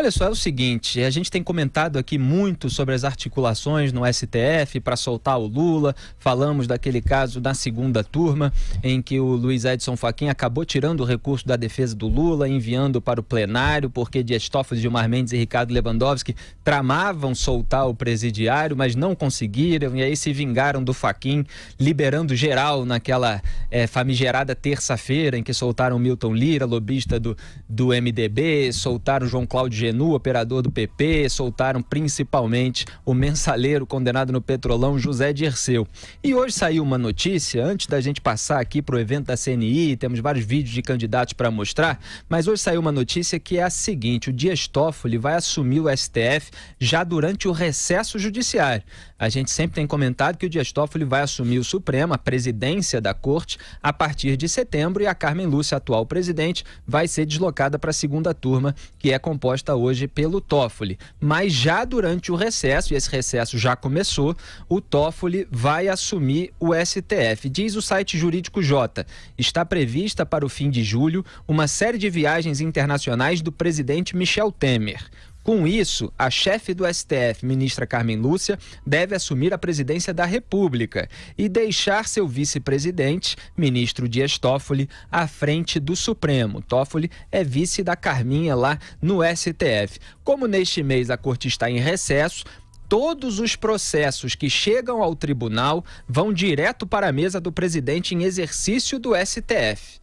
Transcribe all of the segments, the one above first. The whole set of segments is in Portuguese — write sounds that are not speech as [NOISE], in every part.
Olha só, é o seguinte: a gente tem comentado aqui muito sobre as articulações no STF para soltar o Lula. Falamos daquele caso da segunda turma, em que o Luiz Edson Fachin acabou tirando o recurso da defesa do Lula, enviando para o plenário, porque Dias Toffoli, Gilmar Mendes e Ricardo Lewandowski tramavam soltar o presidiário, mas não conseguiram, e aí se vingaram do Fachin, liberando geral naquela é, famigerada terça-feira, em que soltaram Milton Lira, lobista do, do MDB, soltaram João Cláudio Arenu, operador do PP, soltaram principalmente o mensaleiro condenado no Petrolão José Dirceu. E hoje saiu uma notícia, antes da gente passar aqui para o evento da CNI, temos vários vídeos de candidatos para mostrar, mas hoje saiu uma notícia que é a seguinte: o Dias Toffoli vai assumir o STF já durante o recesso judiciário. A gente sempre tem comentado que o Dias Toffoli vai assumir o Supremo, a presidência da corte, a partir de setembro e a Carmen Lúcia, atual presidente, vai ser deslocada para a segunda turma, que é composta hoje pelo Toffoli. Mas já durante o recesso, e esse recesso já começou, o Toffoli vai assumir o STF. Diz o site jurídico J. Está prevista para o fim de julho uma série de viagens internacionais do presidente Michel Temer. Com isso, a chefe do STF, ministra Carmen Lúcia, deve assumir a presidência da República e deixar seu vice-presidente, ministro Dias Toffoli, à frente do Supremo. Toffoli é vice da Carminha lá no STF. Como neste mês a corte está em recesso, todos os processos que chegam ao tribunal vão direto para a mesa do presidente em exercício do STF.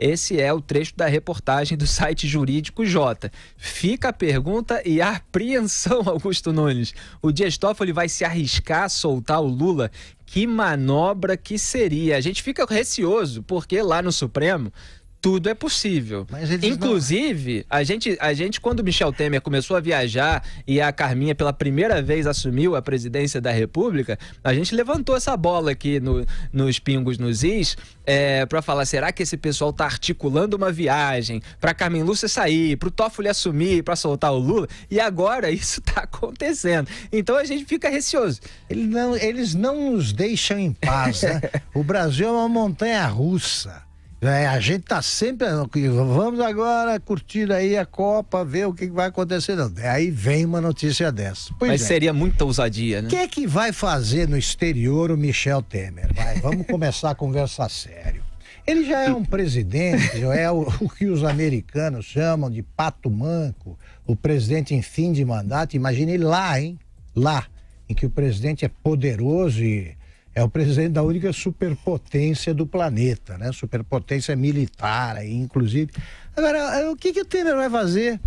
Esse é o trecho da reportagem do site jurídico J. Fica a pergunta e a apreensão, [LAUGHS] Augusto Nunes. O Dias Toffoli vai se arriscar a soltar o Lula? Que manobra que seria? A gente fica receoso, porque lá no Supremo tudo é possível. Inclusive, não... a, gente, a gente, quando o Michel Temer começou a viajar e a Carminha pela primeira vez assumiu a presidência da República, a gente levantou essa bola aqui no, nos pingos, nos is, é, para falar: será que esse pessoal tá articulando uma viagem para Carmen Lúcia sair, para o Toffoli assumir, para soltar o Lula? E agora [LAUGHS] isso tá acontecendo. Então a gente fica receoso. Ele não, eles não nos deixam em paz, né? [LAUGHS] o Brasil é uma montanha russa. É, a gente tá sempre. Vamos agora curtir aí a Copa, ver o que vai acontecer. Não. Aí vem uma notícia dessa. Pois Mas é. seria muita ousadia, né? O que é que vai fazer no exterior o Michel Temer? Vai, vamos começar a conversar sério. Ele já é um presidente, é o, o, que os americanos chamam de pato manco, o presidente em fim de mandato. Imagine lá, hein? Lá, em que o presidente é poderoso e é o presidente da única superpotência do planeta, né? Superpotência militar, inclusive. Agora, eh, o que, que o Temer vai fazer?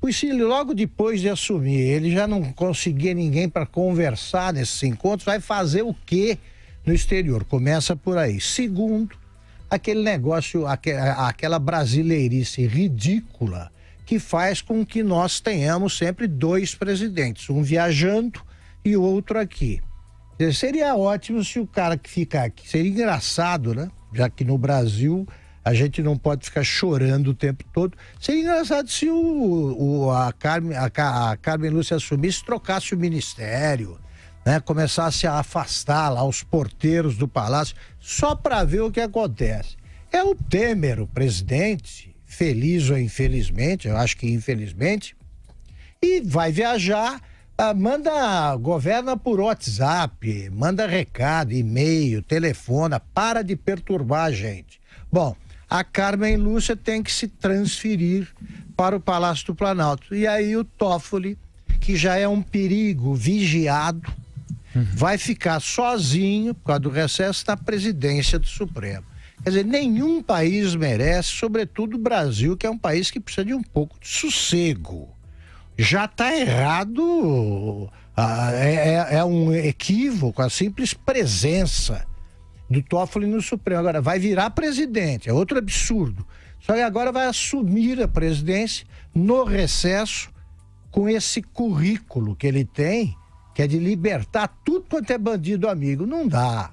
Pois se ele, logo depois de assumir, ele já não conseguia ninguém para conversar nesses encontros, vai fazer o quê no exterior? Começa por aí. Segundo, aquele negócio, aquela brasileirice ridícula que faz com que nós tenhamos sempre dois presidentes, um viajando e o outro aqui. Seria ótimo se o cara que fica aqui, seria engraçado, né? Já que no Brasil a gente não pode ficar chorando o tempo todo. Seria engraçado se o, o a, Carmen, a, a Carmen Lúcia assumisse, trocasse o ministério, né? começasse a afastar lá os porteiros do palácio, só para ver o que acontece. É o Temer, o presidente, feliz ou infelizmente, eu acho que infelizmente, e vai viajar ah, manda, governa por WhatsApp, manda recado, e-mail, telefona, para de perturbar a gente. Bom, a Carmen Lúcia tem que se transferir para o Palácio do Planalto. E aí o Toffoli, que já é um perigo vigiado, uhum. vai ficar sozinho, por causa do recesso, na presidência do Supremo. Quer dizer, nenhum país merece, sobretudo o Brasil, que é um país que precisa de um pouco de sossego já está errado. Ah, é, é, é, um equívoco a simples presença do Toffoli no Supremo. Agora, vai virar presidente, é outro absurdo. Só que agora vai assumir a presidência no recesso com esse currículo que ele tem, que é de libertar tudo quanto é bandido amigo. Não dá,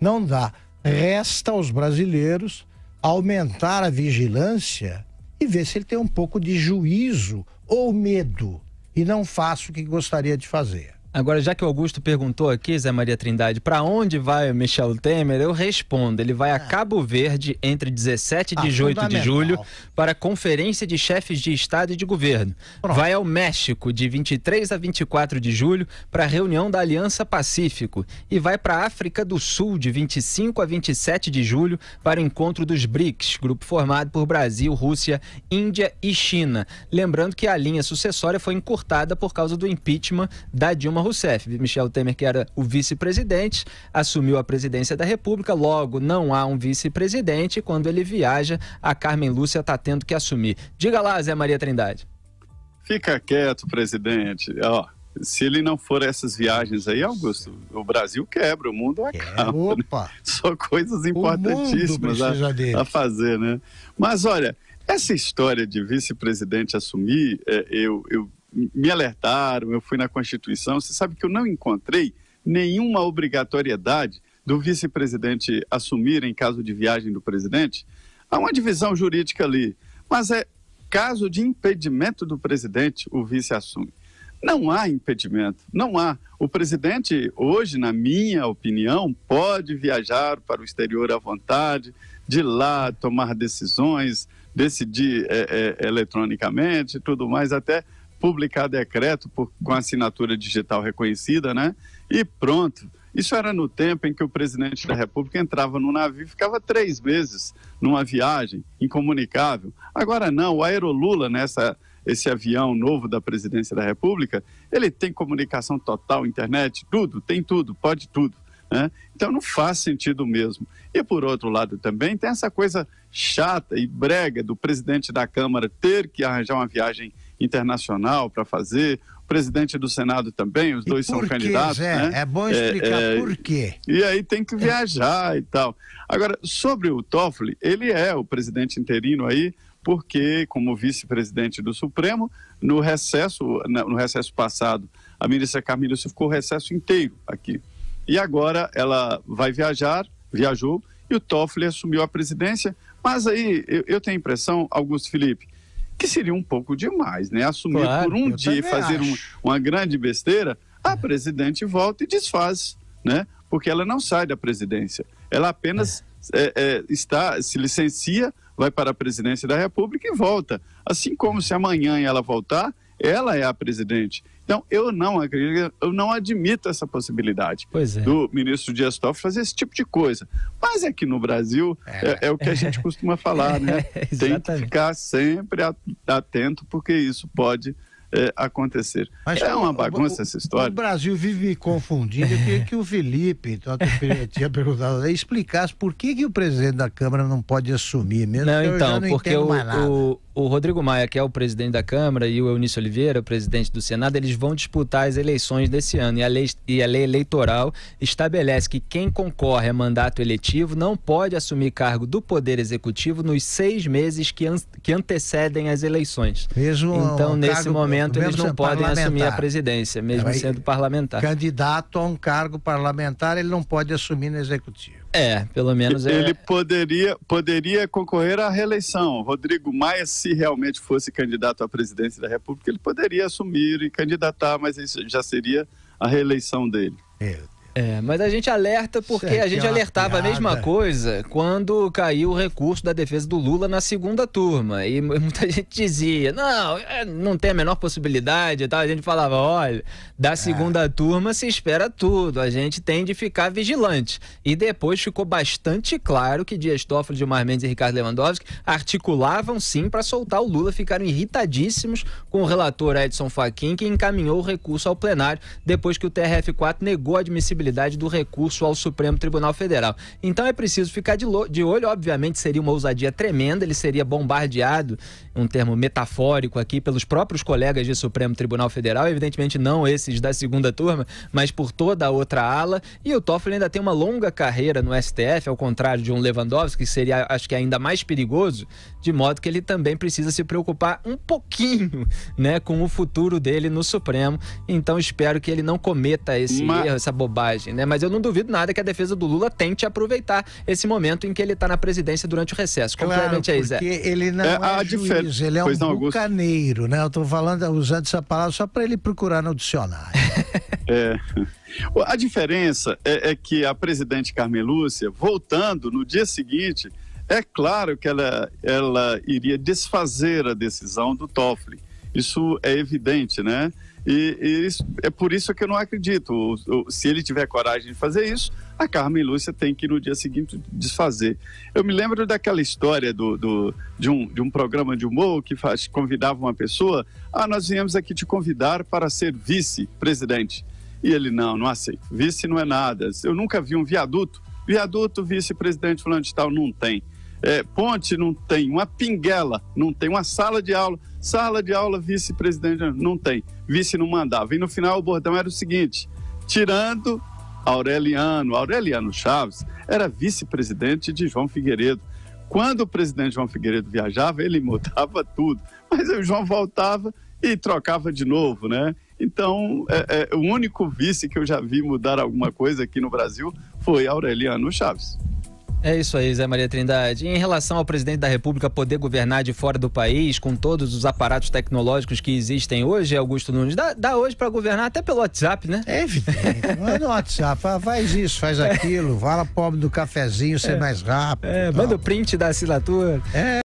não dá. Resta aos brasileiros aumentar a vigilância e ver se ele tem um pouco de juízo ou medo e não faço o que gostaria de fazer. Agora, já que o Augusto perguntou aqui, Zé Maria Trindade, para onde vai Michel Temer, eu respondo. Ele vai a ah. Cabo Verde entre 17 e 18 ah, de julho para a Conferência de Chefes de Estado e de Governo. Vai ao México de 23 a 24 de julho para a reunião da Aliança Pacífico. E vai para a África do Sul de 25 a 27 de julho para o encontro dos BRICS, grupo formado por Brasil, Rússia, Índia e China. Lembrando que a linha sucessória foi encurtada por causa do impeachment da Dilma Dilma Rousseff. Michel Temer, que era o vice-presidente, assumiu a presidência da República, logo não há um vice-presidente. Quando ele viaja, a Carmen Lúcia está tendo que assumir. Diga lá, Zé Maria Trindade. Fica quieto, presidente. Ó, se ele não for essas viagens aí, Augusto, o Brasil quebra, o mundo acaba. É, opa. Né? Só coisas importantíssimas a, a, fazer, né? Mas olha, essa história de vice-presidente assumir, é, eu, eu me alertaram, eu fui na Constituição. Você sabe que eu não encontrei nenhuma obrigatoriedade do vice-presidente assumir em caso de viagem do presidente. Há uma divisão jurídica ali, mas é caso de impedimento do presidente, o vice assume. Não há impedimento, não há. O presidente, hoje, na minha opinião, pode viajar para o exterior à vontade, de lá tomar decisões, decidir é, é, eletronicamente tudo mais, até publicar decreto por, com assinatura digital reconhecida, né? E pronto. Isso era no tempo em que o presidente da República entrava no navio e ficava três meses numa viagem incomunicável. Agora não, o Aerolula, nessa, esse avião novo da presidência da República, ele tem comunicação total, internet, tudo, tem tudo, pode tudo. Né? Então não faz sentido mesmo. E por outro lado também tem essa coisa chata e brega do presidente da Câmara ter que arranjar uma viagem internacional para fazer, o presidente do Senado também, os e dois são quê, candidatos. Zé? Né? É bom é, explicar é, é, por quê. E aí tem que viajar e tal. Agora, sobre o Toffoli, ele é o presidente interino aí, porque, como vice-presidente do Supremo, no recesso, né, no recesso passado, a ministra Carmila ficou recesso inteiro aqui. E agora ela vai viajar, viajou, e o Toffoli assumiu a presidência. Mas aí eu, eu tenho a impressão, Augusto Felipe, que seria um pouco demais, né? Assumir claro, por um dia e fazer um, uma grande besteira, a presidente volta e desfaz, né? Porque ela não sai da presidência. Ela apenas é. É, está, se licencia, vai para a presidência da República e volta. Assim como se amanhã ela voltar, ela é a presidente. Então, eu não acredito, eu não admito essa possibilidade é. do ministro Dias Toffoli fazer esse tipo de coisa. Mas aqui no Brasil é, é, é o que a gente [LAUGHS] costuma falar, né? É, Tem que ficar sempre atento, porque isso pode é, acontecer. Mas, é uma bagunça o, essa história. O Brasil vive confundido confundindo. Eu queria que o Felipe, então, tinha perguntado, né, explicasse por que, que o presidente da Câmara não pode assumir mesmo. Não, então, porque o, o, o Rodrigo Maia, que é o presidente da Câmara, e o Eunício Oliveira, o presidente do Senado, eles vão disputar as eleições desse ano. E a, lei, e a lei eleitoral estabelece que quem concorre a mandato eletivo não pode assumir cargo do Poder Executivo nos seis meses que, an que antecedem as eleições. Mesmo então, um nesse cargo, momento, eles não podem assumir a presidência, mesmo sendo parlamentar. Candidato a um cargo parlamentar, ele não pode assumir no Executivo. É, pelo menos é... ele poderia poderia concorrer à reeleição. Rodrigo Maia, se realmente fosse candidato à presidência da República, ele poderia assumir e candidatar, mas isso já seria a reeleição dele. É, é, mas a gente alerta porque certo, a gente é alertava piada. a mesma coisa quando caiu o recurso da defesa do Lula na segunda turma. E [LAUGHS] muita gente dizia: não, é, não tem a menor possibilidade e tal. A gente falava: olha, da é. segunda é. turma se espera tudo, a gente tem de ficar vigilante. E depois ficou bastante claro que Dias Toffoli, Gilmar Mendes e Ricardo Lewandowski articulavam sim para soltar o Lula, ficaram irritadíssimos com o relator Edson Fachin, que encaminhou o recurso ao plenário depois que o TRF4 negou a admissibilidade possibilidade do recurso ao Supremo Tribunal Federal. Então é preciso ficar de, de olho, obviamente seria uma ousadia tremenda, ele seria bombardeado, um termo metafórico aqui, pelos próprios colegas do Supremo Tribunal Federal, evidentemente não esses da segunda turma, mas por toda a outra ala. E o Toffoli ainda tem uma longa carreira no STF, ao contrário de um Lewandowski, que seria, acho que, ainda mais perigoso, de modo que ele também precisa se preocupar um pouquinho né, com o futuro dele no Supremo. Então espero que ele não cometa esse erro, essa bobagem bobagem, né? Mas eu não duvido nada que a defesa do Lula tente aproveitar esse momento em que ele está na presidência durante o recesso. Complemente claro, aí, Zé. Porque ele não é, é juiz, ele é um não, bucaneiro, né? Eu estou falando, usando essa palavra só para ele procurar no dicionário. [LAUGHS] é. A diferença é, é que a presidente Carmen Lúcia, voltando no dia seguinte, é claro que ela, ela iria desfazer a decisão do Toffoli. Isso é evidente, né? E, e isso, é por isso que eu não acredito. O, o, se ele tiver coragem de fazer isso, a Carmen Lúcia tem que no dia seguinte desfazer. Eu me lembro daquela história do, do de, um, de um programa de humor que faz, convidava uma pessoa: ah, nós viemos aqui te convidar para ser vice-presidente. E ele: não, não aceito. Vice não é nada. Eu nunca vi um viaduto. Viaduto, vice-presidente fulano de tal, não tem. É, ponte não tem, uma pinguela não tem, uma sala de aula Sala de aula, vice-presidente, não tem. Vice não mandava. E no final o bordão era o seguinte: tirando Aureliano. Aureliano Chaves era vice-presidente de João Figueiredo. Quando o presidente João Figueiredo viajava, ele mudava tudo. Mas o João voltava e trocava de novo, né? Então, é, é, o único vice que eu já vi mudar alguma coisa aqui no Brasil foi Aureliano Chaves. É isso aí, Zé Maria Trindade. Em relação ao presidente da República poder governar de fora do país, com todos os aparatos tecnológicos que existem hoje, Augusto Nunes, dá, dá hoje para governar até pelo WhatsApp, né? É evidente. Manda o WhatsApp, faz isso, faz [LAUGHS] aquilo, vala pobre do cafezinho ser é. mais rápido. É, manda o print da assinatura. É.